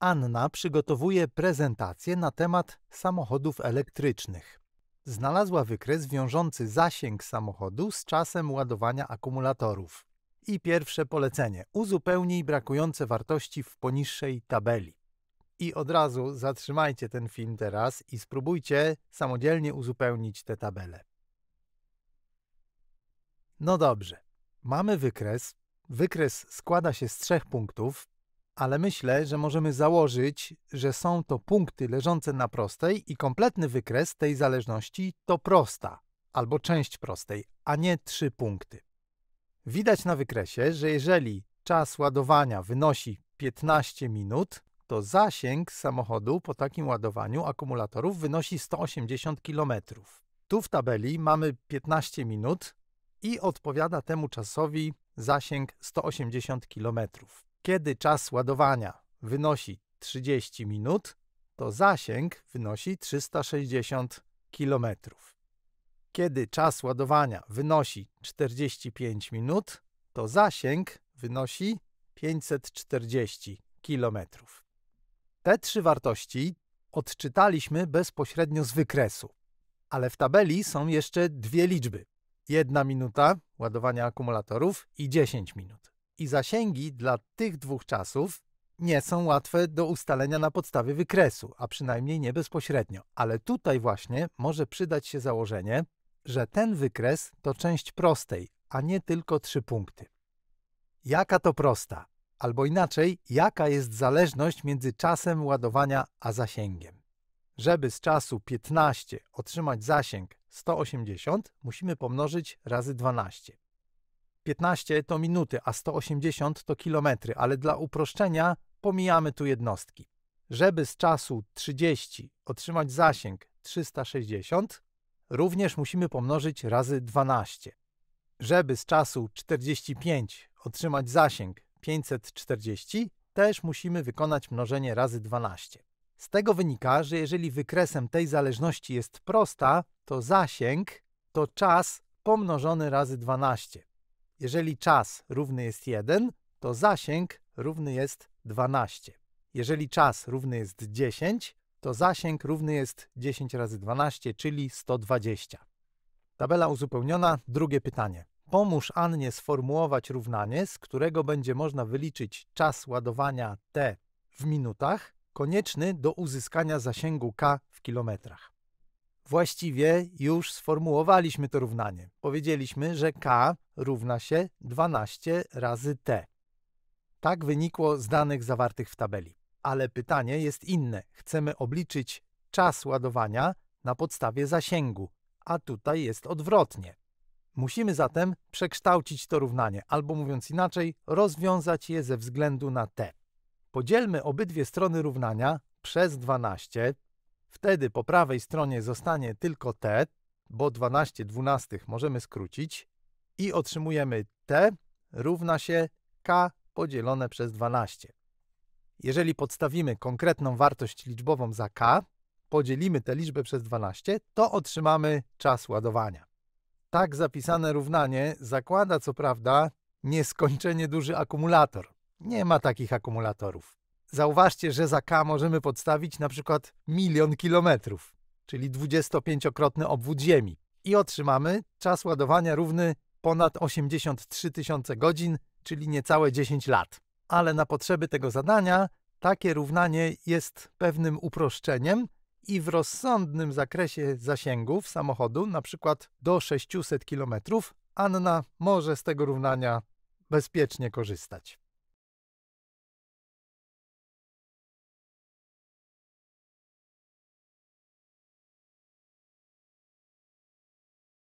Anna przygotowuje prezentację na temat samochodów elektrycznych. Znalazła wykres wiążący zasięg samochodu z czasem ładowania akumulatorów. I pierwsze polecenie: uzupełnij brakujące wartości w poniższej tabeli. I od razu zatrzymajcie ten film teraz i spróbujcie samodzielnie uzupełnić tę tabelę. No dobrze, mamy wykres. Wykres składa się z trzech punktów ale myślę, że możemy założyć, że są to punkty leżące na prostej i kompletny wykres tej zależności to prosta albo część prostej, a nie trzy punkty. Widać na wykresie, że jeżeli czas ładowania wynosi 15 minut, to zasięg samochodu po takim ładowaniu akumulatorów wynosi 180 km. Tu w tabeli mamy 15 minut i odpowiada temu czasowi zasięg 180 km. Kiedy czas ładowania wynosi 30 minut, to zasięg wynosi 360 km. Kiedy czas ładowania wynosi 45 minut, to zasięg wynosi 540 km. Te trzy wartości odczytaliśmy bezpośrednio z wykresu, ale w tabeli są jeszcze dwie liczby. 1 minuta ładowania akumulatorów i 10 minut i zasięgi dla tych dwóch czasów nie są łatwe do ustalenia na podstawie wykresu, a przynajmniej nie bezpośrednio. Ale tutaj właśnie może przydać się założenie, że ten wykres to część prostej, a nie tylko trzy punkty. Jaka to prosta? Albo inaczej, jaka jest zależność między czasem ładowania a zasięgiem? Żeby z czasu 15 otrzymać zasięg 180, musimy pomnożyć razy 12. 15 to minuty, a 180 to kilometry, ale dla uproszczenia pomijamy tu jednostki. Żeby z czasu 30 otrzymać zasięg 360, również musimy pomnożyć razy 12. Żeby z czasu 45 otrzymać zasięg 540, też musimy wykonać mnożenie razy 12. Z tego wynika, że jeżeli wykresem tej zależności jest prosta, to zasięg to czas pomnożony razy 12. Jeżeli czas równy jest 1, to zasięg równy jest 12. Jeżeli czas równy jest 10, to zasięg równy jest 10 razy 12, czyli 120. Tabela uzupełniona. Drugie pytanie. Pomóż Annie sformułować równanie, z którego będzie można wyliczyć czas ładowania T w minutach konieczny do uzyskania zasięgu K w kilometrach. Właściwie już sformułowaliśmy to równanie. Powiedzieliśmy, że k równa się 12 razy t. Tak wynikło z danych zawartych w tabeli. Ale pytanie jest inne. Chcemy obliczyć czas ładowania na podstawie zasięgu, a tutaj jest odwrotnie. Musimy zatem przekształcić to równanie, albo mówiąc inaczej, rozwiązać je ze względu na t. Podzielmy obydwie strony równania przez 12, Wtedy po prawej stronie zostanie tylko t, bo 12 dwunastych możemy skrócić i otrzymujemy t równa się k podzielone przez 12. Jeżeli podstawimy konkretną wartość liczbową za k, podzielimy tę liczbę przez 12, to otrzymamy czas ładowania. Tak zapisane równanie zakłada co prawda nieskończenie duży akumulator. Nie ma takich akumulatorów. Zauważcie, że za K możemy podstawić na przykład milion kilometrów, czyli 25-krotny obwód Ziemi. I otrzymamy czas ładowania równy ponad 83 tysiące godzin, czyli niecałe 10 lat. Ale na potrzeby tego zadania takie równanie jest pewnym uproszczeniem i w rozsądnym zakresie zasięgów samochodu, na przykład do 600 km, Anna może z tego równania bezpiecznie korzystać.